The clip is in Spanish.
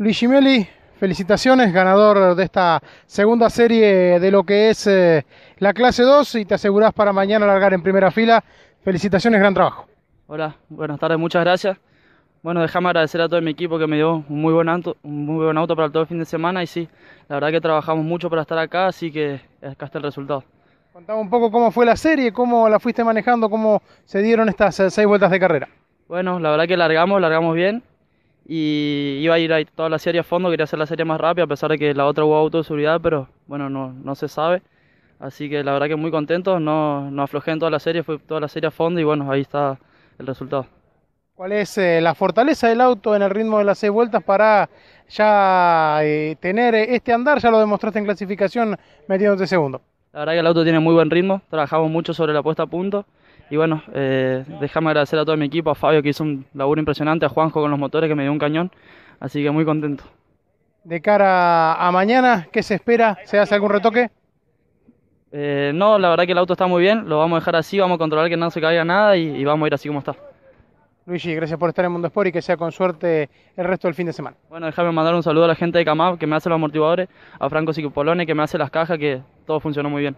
Luigi Meli, felicitaciones, ganador de esta segunda serie de lo que es eh, la clase 2 y te asegurás para mañana largar en primera fila. Felicitaciones, gran trabajo. Hola, buenas tardes, muchas gracias. Bueno, déjame agradecer a todo mi equipo que me dio un muy buen auto, muy buen auto para todo el fin de semana y sí, la verdad que trabajamos mucho para estar acá, así que acá está el resultado. Contame un poco cómo fue la serie, cómo la fuiste manejando, cómo se dieron estas eh, seis vueltas de carrera. Bueno, la verdad que largamos, largamos bien, y iba a ir toda la serie a fondo, quería hacer la serie más rápida a pesar de que la otra hubo auto de seguridad, pero bueno, no, se sabe. Así que la verdad que muy contento, no, no aflojé en toda la serie, fue toda la serie a fondo y bueno, ahí está el resultado. ¿Cuál es eh, la fortaleza del auto en el ritmo de las seis vueltas para ya eh, tener eh, este andar? Ya lo demostraste en clasificación metiéndote segundo. La verdad que el auto tiene muy buen ritmo, trabajamos mucho sobre la puesta a punto. Y bueno, eh, déjame agradecer a todo mi equipo, a Fabio que hizo un laburo impresionante, a Juanjo con los motores que me dio un cañón. Así que muy contento. De cara a mañana, ¿qué se espera? ¿Se hace algún retoque? Eh, no, la verdad que el auto está muy bien, lo vamos a dejar así, vamos a controlar que no se caiga nada y, vamos a ir así como está. Luigi, gracias por estar en Mundo Sport y que sea con suerte el resto del fin de semana. Bueno, déjame mandar un saludo a la gente de Camab que me hace los amortiguadores, a Franco Sicupolone, que me hace las cajas, que todo funcionó muy bien.